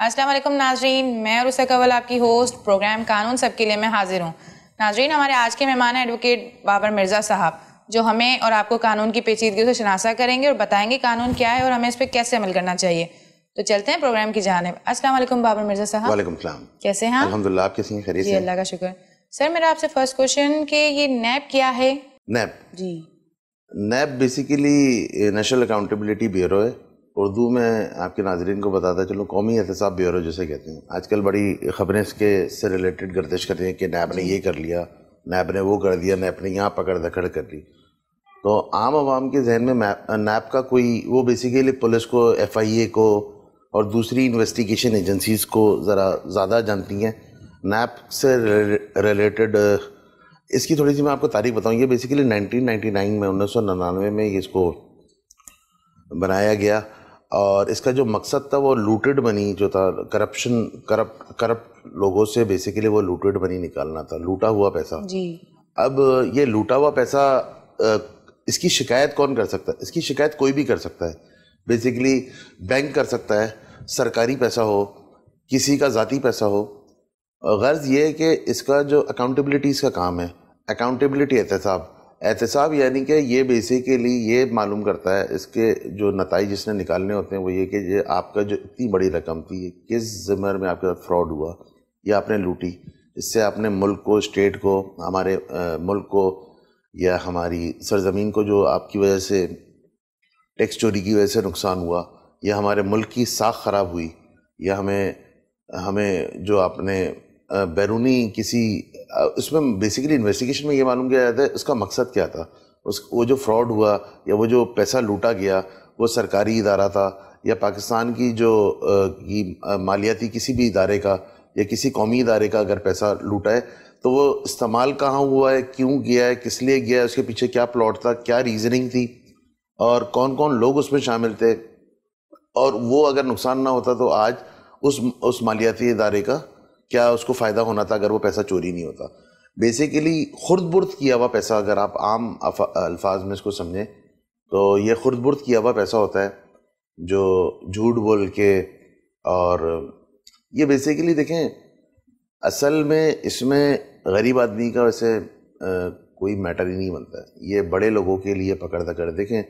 असलम नाजरीन मैं और उसका कवल आपकी होस्ट प्रोग्राम कानून सबके लिए मैं हाजिर हूँ नाजरीन हमारे आज के मेहमान हैं एडवोकेट बाबर मिर्ज़ा साहब जो हमें और आपको कानून की पेचीदगी से शनासा करेंगे और बताएंगे कानून क्या है और हमें इस पर कैसे अमल करना चाहिए तो चलते हैं प्रोग्राम की जानब असलम बाबर मिर्ज़ा साहब वालेकुम कैसे हैं आप कैसे हैं अल्लाह का शुक्र सर मेरा आपसे फर्स्ट क्वेश्चन कि ये नैब क्या है नैब जी NAB basically National Accountability Bureau है उर्दू में आपके नाजरन को बताता चलो कौमी एहतसाब ब्यूरो जैसे कहते हैं आजकल बड़ी ख़बरें इसके से रिलेटेड गर्दिश कर रही हैं कि नैब ने ये कर लिया नैब ने वो कर दिया नैब ने यहाँ पकड़ धकड़ कर ली तो आम आवाम के जहन में नैब का कोई वो बेसिकली पुलिस को एफ आई ए को और दूसरी इन्वेस्टिगेशन एजेंसीज़ को ज़रा ज़्यादा जानती हैं नैप से रिलेटेड इसकी थोड़ी सी मैं आपको तारीख बताऊँ ये बेसिकली 1999 में उन्नीस में इसको बनाया गया और इसका जो मकसद था वो लूटेड मनी जो था करप्शन करप्ट करप्ट लोगों से बेसिकली वो लूटेड मनी निकालना था लूटा हुआ पैसा जी अब ये लूटा हुआ पैसा इसकी शिकायत कौन कर सकता है इसकी शिकायत कोई भी कर सकता है बेसिकली बैंक कर सकता है सरकारी पैसा हो किसी का ज़ाती पैसा हो गर्ज़ ये है कि इसका जो अकाउंटेबिलिटीज़ का काम है अकाउंटेबिलिटी साहब एहतसाब यानी कि ये बेसिकली ये मालूम करता है इसके जो नतज इसने निकालने होते हैं वो ये कि ये आपका जो इतनी बड़ी रकम थी किस ज़िम्मे में आपके साथ फ्रॉड हुआ या आपने लूटी इससे आपने मुल्क को स्टेट को हमारे आ, मुल्क को या हमारी सरजमीन को जो आपकी वजह से टैक्स चोरी की वजह से नुकसान हुआ या हमारे मुल्क की साख ख़राब हुई या हमें हमें जो आपने बैरूनी किसी उसमें बेसिकली इन्वेस्टिगेशन में ये मालूम किया जाता है उसका मकसद क्या था उस वो जो फ्रॉड हुआ या वो जो पैसा लूटा गया वो सरकारी इदारा था या पाकिस्तान की जो की मालियाती किसी भी इदारे का या किसी कौमी इदारे का अगर पैसा लूटा है तो वो इस्तेमाल कहाँ हुआ है क्यों गया है किस लिए गया है उसके पीछे क्या प्लॉट था क्या रीजनिंग थी और कौन कौन लोग उसमें शामिल थे और वो अगर नुकसान ना होता तो आज उस उस मालियाती इदारे का क्या उसको फ़ायदा होना था अगर वो पैसा चोरी नहीं होता बेसिकली खुर्द बुर्द किया हुआ पैसा अगर आप आम अल्फाज में इसको समझें तो ये खुर्द बुर्द किया हुआ पैसा होता है जो झूठ बोल के और ये बेसिकली देखें असल में इसमें गरीब आदमी का वैसे कोई मैटर ही नहीं बनता है ये बड़े लोगों के लिए पकड़ दकड़ देखें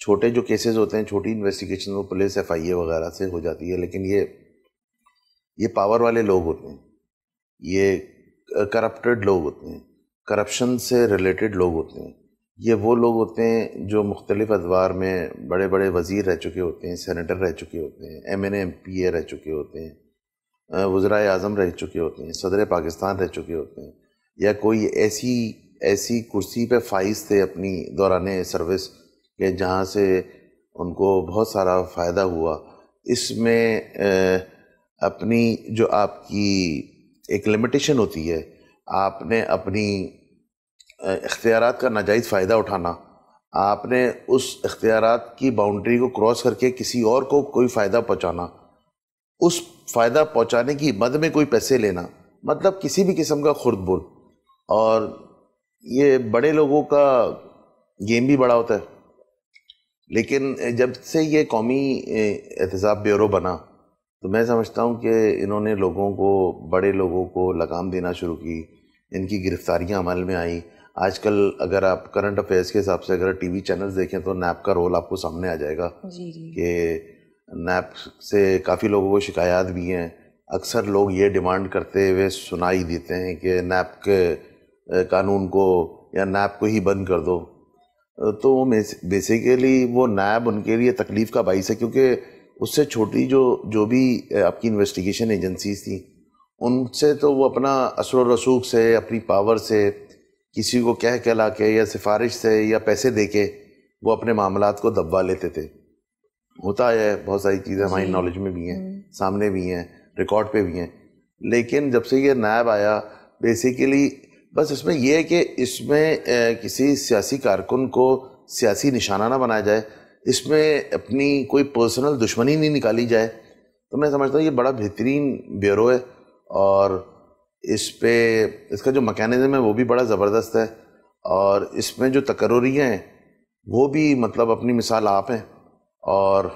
छोटे जो केसेस होते हैं छोटी इन्वेस्टिगेशन वो पुलिस एफ आई ए वगैरह से हो जाती है लेकिन ये ये पावर वाले लोग होते हैं ये करप्टेड लोग होते हैं करप्शन से रिलेटेड लोग होते हैं ये वो लोग होते हैं जो मुख्तलिफ अदवार में बड़े बड़े वज़ीर रह चुके होते हैं सेनेटर रह चुके होते हैं M N M P A रह चुके होते हैं वज्रा अज़म रह चुके होते हैं सदर पाकिस्तान रह चुके होते हैं या कोई ऐसी ऐसी कुर्सी पे फाइज थे अपनी दौरान सर्विस के जहाँ से उनको बहुत सारा फ़ायदा हुआ इसमें अपनी जो आपकी एक लिमिटेशन होती है आपने अपनी इख्तियार का नाजायज़ फ़ायदा उठाना आपने उस इख्तियार की बाउंड्री को क्रॉस करके किसी और को कोई फ़ायदा पहुँचाना उस फ़ायदा पहुँचाने की मद में कोई पैसे लेना मतलब किसी भी किस्म का खुर्द बुर्द और ये बड़े लोगों का गेम भी बड़ा होता है लेकिन जब से ये कौमी एहतसाब ब्यूरो बना तो मैं समझता हूँ कि इन्होंने लोगों को बड़े लोगों को लगाम देना शुरू की इनकी गिरफ्तारियाँ अमल में आई आजकल अगर आप करंट अफेयर्स के हिसाब से अगर टीवी चैनल्स देखें तो नैप का रोल आपको सामने आ जाएगा कि नैप से काफ़ी लोगों को शिकायत भी हैं अक्सर लोग ये डिमांड करते हुए सुनाई देते हैं कि नैप के कानून को या नैप को ही बंद कर दो तो बेसिकली वो नैब उनके लिए तकलीफ़ का बाइस है क्योंकि उससे छोटी जो जो भी आपकी इन्वेस्टिगेशन एजेंसीज थी उनसे तो वो अपना असर रसूख से अपनी पावर से किसी को कह कहला के या सिफारिश से या पैसे दे के वो अपने मामला को दबवा लेते थे होता है बहुत सारी चीज़ें हमारी नॉलेज में भी हैं हम्म। सामने भी हैं रिकॉर्ड पे भी हैं लेकिन जब से ये नायब आया बेसिकली बस इसमें यह है कि इसमें किसी सियासी कारकुन को सियासी निशाना ना बनाया जाए इसमें अपनी कोई पर्सनल दुश्मनी नहीं निकाली जाए तो मैं समझता हूँ ये बड़ा बेहतरीन ब्यूरो है और इस पर इसका जो मकैनिज़म है वो भी बड़ा ज़बरदस्त है और इसमें जो तकर्रियाँ हैं वो भी मतलब अपनी मिसाल आप हैं और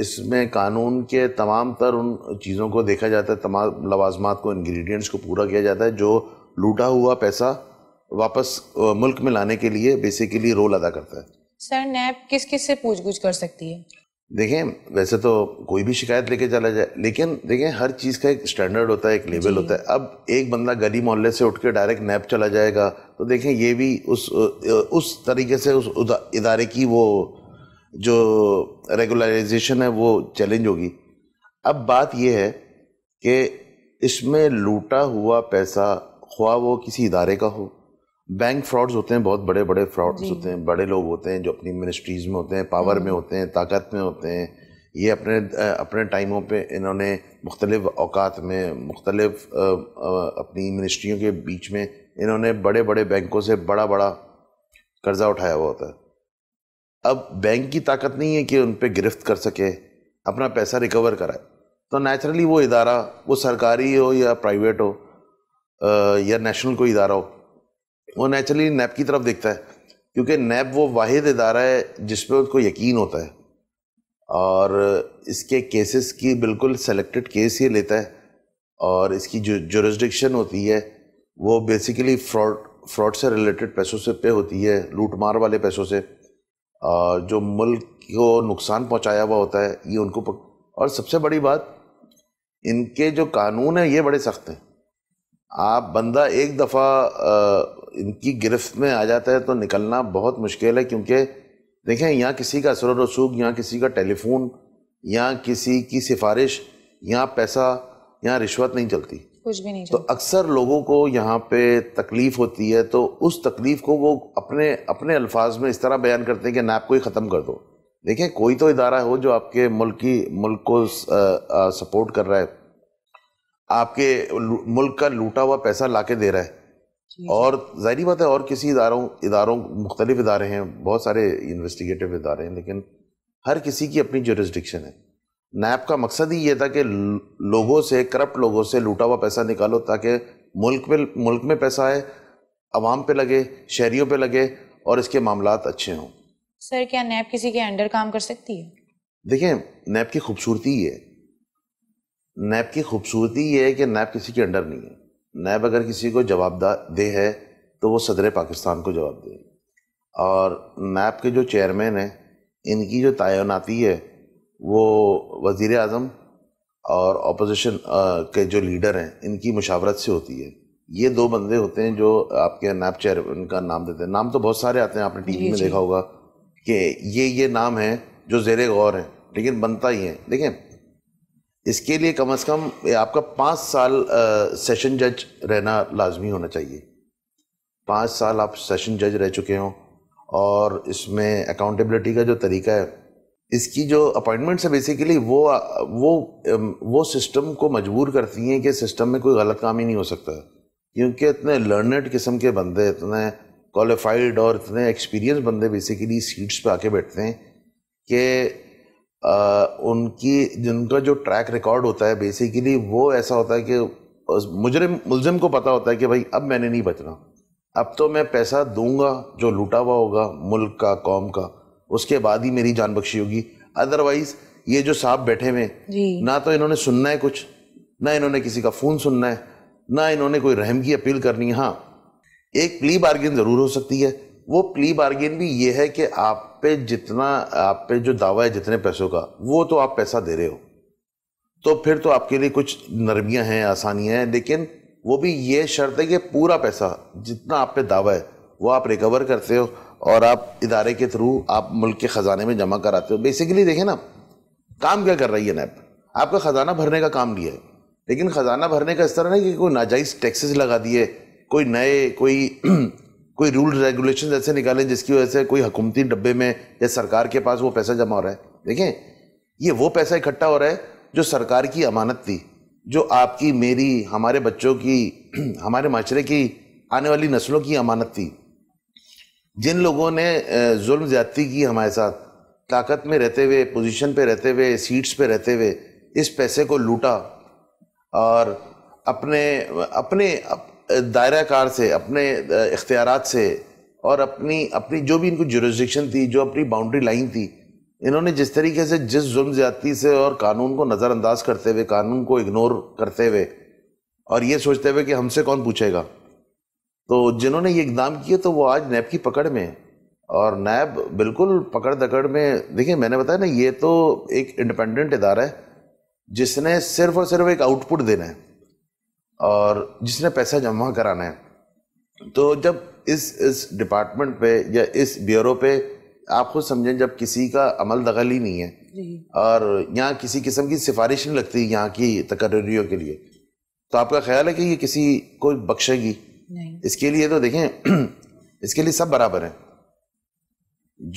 इसमें कानून के तमाम तर उन चीज़ों को देखा जाता है तमाम लवाजमात को इंग्रेडिएंट्स को पूरा किया जाता है जो लूटा हुआ पैसा वापस मुल्क में लाने के लिए बेसिकली रोल अदा करता है सर नैप किस किस से पूछ गुछ कर सकती है देखें वैसे तो कोई भी शिकायत लेके चला जाए लेकिन देखें हर चीज़ का एक स्टैंडर्ड होता है एक लेवल होता है अब एक बंदा गली मोहल्ले से उठ के डायरेक्ट नैप चला जाएगा तो देखें ये भी उस उस तरीके से उस इदारे की वो जो रेगुलराइजेशन है वो चैलेंज होगी अब बात यह है कि इसमें लूटा हुआ पैसा ख्वा वो किसी इदारे का हो बैंक फ्रॉड्स होते हैं बहुत बड़े बड़े फ्रॉड्स होते हैं बड़े लोग होते हैं जो अपनी मिनिस्ट्रीज में होते हैं पावर हम्म। में होते हैं ताकत में होते हैं ये अपने अपने टाइमों पे इन्होंने मुख्तलिफ अवकात में मुख्तलिफ अपनी मिनिस्ट्रियों के बीच में इन्होंने बड़े बड़े बैंकों से बड़ा बड़ा कर्जा उठाया हुआ होता है अब बैंक की ताकत नहीं है कि उन पर गिरफ्त कर सके अपना पैसा रिकवर कराए तो नेचुरली वो इदारा वो सरकारी हो या प्राइवेट हो या नेशनल कोई इदारा हो वो नेचुरली नैब की तरफ देखता है क्योंकि नैब वो वाद इदारा है जिस पर उसको यकीन होता है और इसके केसेस की बिल्कुल सेलेक्टेड केस ही लेता है और इसकी जो जोरिस्डिक्शन होती है वो बेसिकली फ्रॉड फ्रॉड से रिलेटेड पैसों से पे होती है लूटमार वाले पैसों से और जो मुल्क को नुकसान पहुंचाया हुआ होता है ये उनको पक... और सबसे बड़ी बात इनके जो कानून है ये बड़े सख्त हैं आप बंदा एक दफ़ा इनकी गिरफ्त में आ जाता है तो निकलना बहुत मुश्किल है क्योंकि देखें यहाँ किसी का असर रसूख यहाँ किसी का टेलीफोन यहाँ किसी की सिफारिश यहाँ पैसा यहाँ रिश्वत नहीं चलती कुछ भी नहीं तो अक्सर लोगों को यहाँ पे तकलीफ़ होती है तो उस तकलीफ़ को वो अपने अपने अल्फाज में इस तरह बयान करते हैं कि नैप को ही ख़त्म कर दो देखें कोई तो इदारा हो जो आपके मुल्क की मुल्क को सपोर्ट कर रहा है आपके मुल्क का लूटा हुआ पैसा ला के दे रहा है और जाहरी बात है और किसी इदारों इदारों मुख्तलिफ इदारे हैं बहुत सारे इन्वेस्टिगेटिव इदारे हैं लेकिन हर किसी की अपनी जोरिस्डिक्शन है नैब का मकसद ही ये था कि लोगों से करप्ट लोगों से लूटा हुआ पैसा निकालो ताकि मुल्क में मुल्क में पैसा आए आवाम पे लगे शहरीों पे लगे और इसके मामला अच्छे हों सर क्या नैब किसी के अंडर काम कर सकती है देखिए नैब की खूबसूरती ही है नैब की खूबसूरती ये है कि नैब किसी के अंडर नहीं है नैब अगर किसी को जवाब दे है तो वो सदर पाकिस्तान को जवाब दे और नैब के जो चेयरमैन हैं इनकी जो तयनाती है वो वज़ी अजम और अपोजिशन के जो लीडर हैं इनकी मुशावरत से होती है ये दो बंदे होते हैं जो आपके नैब चेयर उनका नाम देते हैं नाम तो बहुत सारे आते हैं आपने टीवी में देखा होगा कि ये ये नाम है जो जेर गौर हैं लेकिन बनता ही है देखें इसके लिए कम से कम आपका पाँच साल आ, सेशन जज रहना लाजमी होना चाहिए पाँच साल आप सेशन जज रह चुके हों और इसमें अकाउंटेबिलिटी का जो तरीका है इसकी जो अपॉइंटमेंट्स है बेसिकली वो वो वो सिस्टम को मजबूर करती हैं कि सिस्टम में कोई गलत काम ही नहीं हो सकता क्योंकि इतने लर्नड किस्म के बंदे इतने क्वालिफाइड और इतने एक्सपीरियंस बंदे बेसिकली सीट्स पे आके बैठते हैं कि आ, उनकी जिनका जो ट्रैक रिकॉर्ड होता है बेसिकली वो ऐसा होता है कि मुजरिम मुलजिम को पता होता है कि भाई अब मैंने नहीं बचना अब तो मैं पैसा दूंगा जो लूटा हुआ होगा मुल्क का कौम का उसके बाद ही मेरी जान बख्शी होगी अदरवाइज ये जो साहब बैठे हुए ना तो इन्होंने सुनना है कुछ ना इन्होंने किसी का फ़ोन सुनना है ना इन्होंने कोई रहम की अपील करनी है हाँ एक प्ली बार्गेन ज़रूर हो सकती है वो प्ली बार्गेन भी ये है कि आप पे जितना आप पे जो दावा है जितने पैसों का वो तो आप पैसा दे रहे हो तो फिर तो आपके लिए कुछ नरमियां हैं आसानियां हैं लेकिन वो भी ये शर्त है कि पूरा पैसा जितना आप पे दावा है वो आप रिकवर करते हो और आप इदारे के थ्रू आप मुल्क के ख़जाने में जमा कराते हो बेसिकली देखें ना काम क्या कर रही है नैप आपका ख़जाना भरने का काम लिया है लेकिन ख़जाना भरने का इस तरह नहीं कि कोई नाजायज़ टैक्सेस लगा दिए कोई नए कोई कोई रूल रेगुलेशन ऐसे निकालें जिसकी वजह से कोई हुकूमती डब्बे में या सरकार के पास वो पैसा जमा हो रहा है देखें ये वो पैसा इकट्ठा हो रहा है जो सरकार की अमानत थी जो आपकी मेरी हमारे बच्चों की हमारे माशरे की आने वाली नस्लों की अमानत थी जिन लोगों ने जुल्म ज़्यादती की हमारे साथ ताकत में रहते हुए पोजीशन पे रहते हुए सीट्स पे रहते हुए इस पैसे को लूटा और अपने अपने अप, दायरा कार से अपने इख्तियार से और अपनी अपनी जो भी इनको जुरिस्डिक्शन थी जो अपनी बाउंड्री लाइन थी इन्होंने जिस तरीके से जिस जुल्म ज्यादती से और कानून को नज़रअंदाज करते हुए कानून को इग्नोर करते हुए और ये सोचते हुए कि हमसे कौन पूछेगा तो जिन्होंने ये इकदाम किए तो वो आज नैब की पकड़ में और नैब बिल्कुल पकड़ दकड़ में देखिए मैंने बताया ना ये तो एक इंडिपेंडेंट इदारा है जिसने सिर्फ और सिर्फ एक आउटपुट देना है और जिसने पैसा जमा कराना है तो जब इस इस डिपार्टमेंट पे या इस ब्यूरो पे आप खुद समझें जब किसी का अमल दखल ही नहीं है और यहाँ किसी किस्म की सिफारिश नहीं लगती यहाँ की तकर्रियों के लिए तो आपका ख्याल है कि ये किसी को बख्शेगी इसके लिए तो देखें इसके लिए सब बराबर हैं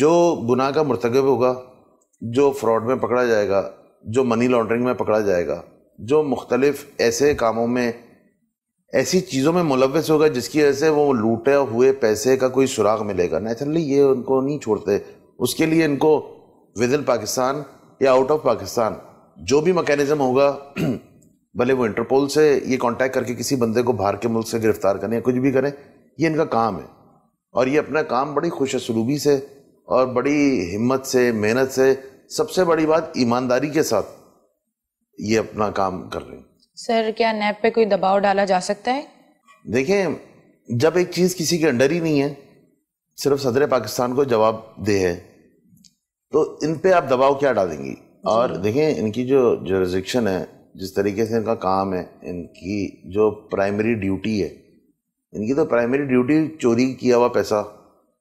जो गुनाह का मरतकब होगा जो फ्रॉड में पकड़ा जाएगा जो मनी लॉन्ड्रिंग में पकड़ा जाएगा जो मुख्तलिफ ऐसे कामों में ऐसी चीज़ों में मुलवस होगा जिसकी वजह से वो लूटे हुए पैसे का कोई सुराग मिलेगा नेचुरली ये उनको नहीं छोड़ते उसके लिए इनको विद इन पाकिस्तान या आउट ऑफ पाकिस्तान जो भी मैकेनिज़्म होगा भले वो इंटरपोल से ये कांटेक्ट करके किसी बंदे को बाहर के मुल्क से गिरफ्तार करें या कुछ भी करें ये इनका काम है और ये अपना काम बड़ी खुशसलूबी से और बड़ी हिम्मत से मेहनत से सबसे बड़ी बात ईमानदारी के साथ ये अपना काम कर रहे हैं सर क्या नेप पे कोई दबाव डाला जा सकता है देखें जब एक चीज़ किसी के अंडर ही नहीं है सिर्फ सदर पाकिस्तान को जवाब दे है तो इन पे आप दबाव क्या डालेंगी और देखें इनकी जो जो रिजिक्शन है जिस तरीके से इनका काम है इनकी जो प्राइमरी ड्यूटी है इनकी तो प्राइमरी ड्यूटी चोरी किया हुआ पैसा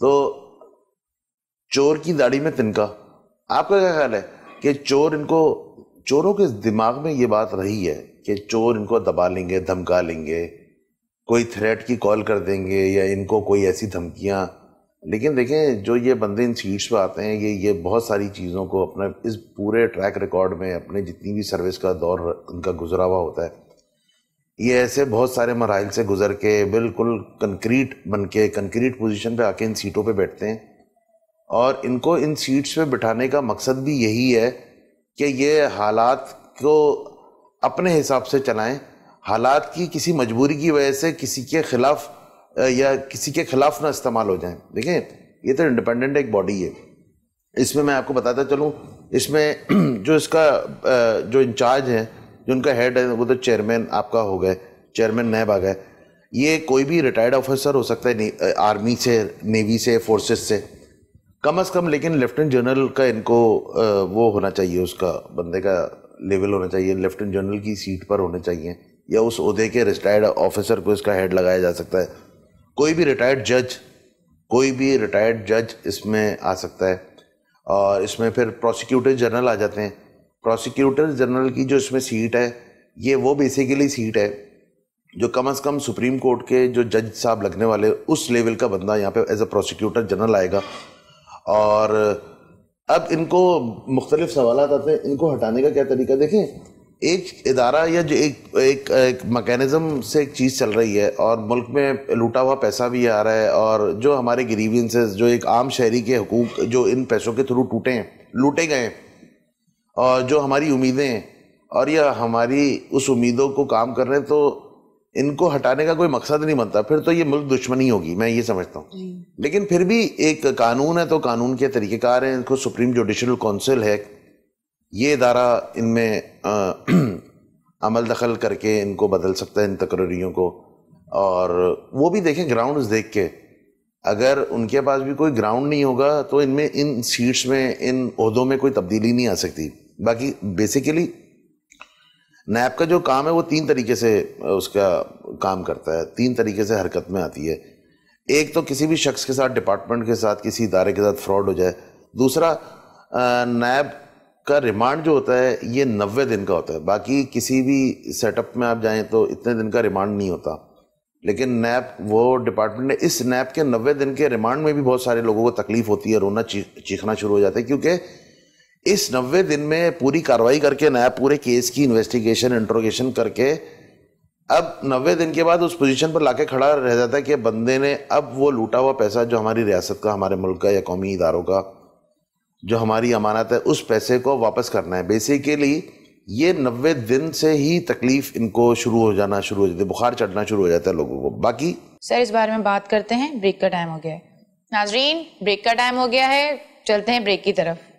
तो चोर की दाढ़ी में तिनका आपका क्या ख्याल है कि चोर इनको चोरों के दिमाग में ये बात रही है कि चोर इनको दबा लेंगे धमका लेंगे कोई थ्रेट की कॉल कर देंगे या इनको कोई ऐसी धमकियाँ लेकिन देखें जो ये बंदे इन सीट्स पर आते हैं ये ये बहुत सारी चीज़ों को अपने इस पूरे ट्रैक रिकॉर्ड में अपने जितनी भी सर्विस का दौर इनका गुजरा हुआ होता है ये ऐसे बहुत सारे मराइल से गुजर के बिल्कुल कंक्रीट बन के कंक्रीट पोजिशन पर आके इन सीटों पर बैठते हैं और इनको इन सीट्स पर बिठाने का मकसद भी यही है कि ये हालात को अपने हिसाब से चलाएं हालात की किसी मजबूरी की वजह से किसी के ख़िलाफ़ या किसी के ख़िलाफ़ ना इस्तेमाल हो जाएं देखें ये तो इंडिपेंडेंट एक बॉडी है इसमें मैं आपको बताता चलूँ इसमें जो इसका जो इंचार्ज है जो उनका हेड है वो तो चेयरमैन आपका हो गए चेयरमैन नैब आ गए ये कोई भी रिटायर्ड ऑफिसर हो सकता है आर्मी से नेवी से फोर्सेस से कम अज़ कम लेकिन लेफ्टिनेंट जनरल का इनको वो होना चाहिए उसका बंदे का लेवल होना चाहिए लेफ्टिनेंट जनरल की सीट पर होने चाहिए या उस उहदे के रिटायर्ड ऑफिसर को इसका हेड लगाया जा सकता है कोई भी रिटायर्ड जज कोई भी रिटायर्ड जज इसमें आ सकता है और इसमें फिर प्रोसिक्यूटर जनरल आ जाते हैं प्रोसिक्यूटर जनरल की जो इसमें सीट है ये वो बेसिकली सीट है जो कम से कम सुप्रीम कोर्ट के जो जज साहब लगने वाले उस लेवल का बंदा यहाँ पे एज अ प्रोसिक्यूटर जनरल आएगा और अब इनको मुख्तलिफ सवाल आते हैं इनको हटाने का क्या तरीका देखें एक इदारा या जो एक एक, एक मकैनिज़म से एक चीज़ चल रही है और मुल्क में लूटा हुआ पैसा भी आ रहा है और जो हमारे ग्रीवियंसेस जो एक आम शहरी के हकूक जो इन पैसों के थ्रू टूटे हैं लूटे गए और जो हमारी उम्मीदें हैं और यह हमारी उस उम्मीदों को काम कर रहे हैं तो इनको हटाने का कोई मकसद नहीं बनता फिर तो ये मुल्क दुश्मनी होगी मैं ये समझता हूँ लेकिन फिर भी एक कानून है तो कानून के तरीक़ेकार हैं इनको सुप्रीम जुडिशल कौंसिल है ये इदारा इनमें अमल दखल करके इनको बदल सकता है इन तकरियों को और वो भी देखें ग्राउंड देख के अगर उनके पास भी कोई ग्राउंड नहीं होगा तो इनमें इन सीट्स में इन अहदों में कोई तब्दीली नहीं आ सकती बाकी बेसिकली नैब का जो काम है वो तीन तरीके से उसका काम करता है तीन तरीके से हरकत में आती है एक तो किसी भी शख्स के साथ डिपार्टमेंट के साथ किसी इदारे के साथ फ्रॉड हो जाए दूसरा नैब का रिमांड जो होता है ये नबे दिन का होता है बाकी किसी भी सेटअप में आप जाएँ तो इतने दिन का रिमांड नहीं होता लेकिन नैप वो डिपार्टमेंट ने इस नैप के नबे दिन के रिमांड में भी बहुत सारे लोगों को तकलीफ़ होती है रोना चीखना शुरू हो जाता है क्योंकि इस नब्बे दिन में पूरी कार्रवाई करके नया पूरे केस की इन्वेस्टिगेशन इंट्रोगेशन करके अब नब्बे दिन के बाद उस पोजीशन पर लाके खड़ा रह जाता है कि बंदे ने अब वो लूटा हुआ पैसा जो हमारी रियासत का हमारे मुल्क का या कौमी इदारों का जो हमारी अमानत है उस पैसे को वापस करना है बेसिकली ये नबे दिन से ही तकलीफ इनको शुरू हो जाना शुरू हो जाती है बुखार चढ़ना शुरू हो जाता है लोगों को बाकी सर इस बारे में बात करते हैं ब्रेक का टाइम हो गया है नाजरीन ब्रेक का टाइम हो गया है चलते हैं ब्रेक की तरफ